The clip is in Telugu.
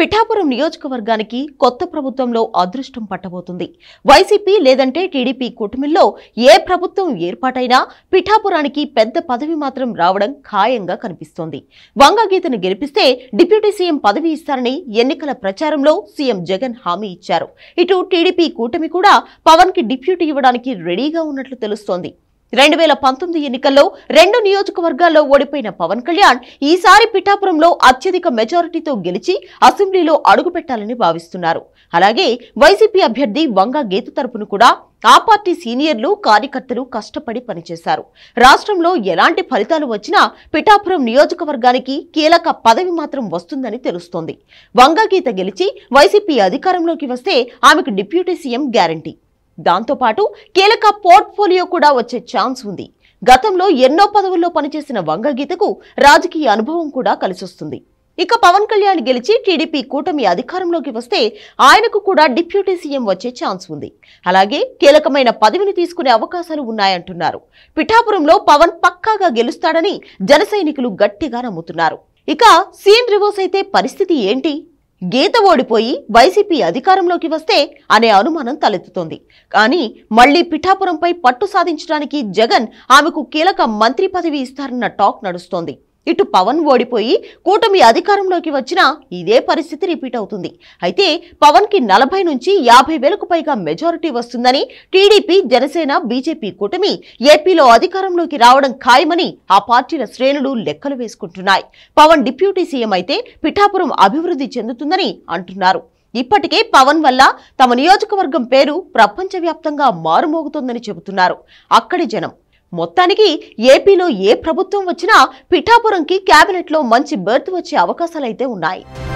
పిఠాపురం నియోజకవర్గానికి కొత్త ప్రభుత్వంలో అదృష్టం పట్టబోతుంది వైసీపీ లేదంటే టీడీపీ కూటమిల్లో ఏ ప్రభుత్వం ఏర్పాటైనా పిఠాపురానికి పెద్ద పదవి మాత్రం రావడం ఖాయంగా కనిపిస్తోంది వంగగీతను గెలిపిస్తే డిప్యూటీ సీఎం పదవి ఇస్తారని ఎన్నికల ప్రచారంలో సీఎం జగన్ హామీ ఇచ్చారు ఇటు టీడీపీ కూటమి కూడా పవన్ డిప్యూటీ ఇవ్వడానికి రెడీగా ఉన్నట్లు తెలుస్తోంది రెండు వేల పంతొమ్మిది ఎన్నికల్లో రెండు నియోజకవర్గాల్లో ఓడిపోయిన పవన్ కళ్యాణ్ ఈసారి పిఠాపురంలో అత్యధిక మెజారిటీతో గెలిచి అసెంబ్లీలో అడుగుపెట్టాలని భావిస్తున్నారు అలాగే వైసీపీ అభ్యర్థి వంగా గీత తరపును కూడా ఆ పార్టీ సీనియర్లు కార్యకర్తలు కష్టపడి పనిచేశారు రాష్ట్రంలో ఎలాంటి ఫలితాలు వచ్చినా పిఠాపురం నియోజకవర్గానికి కీలక పదవి మాత్రం వస్తుందని తెలుస్తోంది వంగా గీత గెలిచి వైసీపీ అధికారంలోకి వస్తే ఆమెకు డిప్యూటీ సీఎం గ్యారంటీ దాంతోపాటు కీలక పోర్ట్ఫోలియో కూడా వచ్చే ఛాన్స్ ఉంది గతంలో ఎన్నో పదవుల్లో పనిచేసిన వంగగీతకు రాజకీయ అనుభవం కూడా కలిసొస్తుంది ఇక పవన్ కళ్యాణ్ గెలిచి టీడీపీ కూటమి అధికారంలోకి వస్తే ఆయనకు కూడా డిప్యూటీ సీఎం వచ్చే ఛాన్స్ ఉంది అలాగే కీలకమైన పదవిని తీసుకునే అవకాశాలు ఉన్నాయంటున్నారు పిఠాపురంలో పవన్ పక్కాగా గెలుస్తాడని జనసైనికులు గట్టిగా నమ్ముతున్నారు ఇక సీఎం రివర్స్ అయితే పరిస్థితి ఏంటి గీత ఓడిపోయి వైసీపీ అధికారంలోకి వస్తే అనే అనుమానం తలెత్తుతోంది కానీ మళ్లీ పిఠాపురంపై పట్టు సాధించడానికి జగన్ ఆమెకు కీలక మంత్రి పదవి ఇస్తారన్న టాక్ నడుస్తోంది ఇటు పవన్ ఓడిపోయి కూటమి అధికారంలోకి వచ్చినా ఇదే పరిస్థితి రిపీట్ అవుతుంది అయితే పవన్కి నలభై నుంచి యాభై వేలకు పైగా మెజారిటీ వస్తుందని టీడీపీ జనసేన బీజేపీ కూటమి ఏపీలో అధికారంలోకి రావడం ఖాయమని ఆ పార్టీల శ్రేణులు లెక్కలు వేసుకుంటున్నాయి పవన్ డిప్యూటీ సీఎం అయితే పిఠాపురం అభివృద్ధి చెందుతుందని అంటున్నారు ఇప్పటికే పవన్ వల్ల తమ నియోజకవర్గం పేరు ప్రపంచవ్యాప్తంగా మారుమోగుతోందని చెబుతున్నారు అక్కడి జనం మొత్తానికి ఏపీలో ఏ ప్రభుత్వం వచ్చినా పిఠాపురంకి లో మంచి బెర్త్ వచ్చే అవకాశాలైతే ఉన్నాయి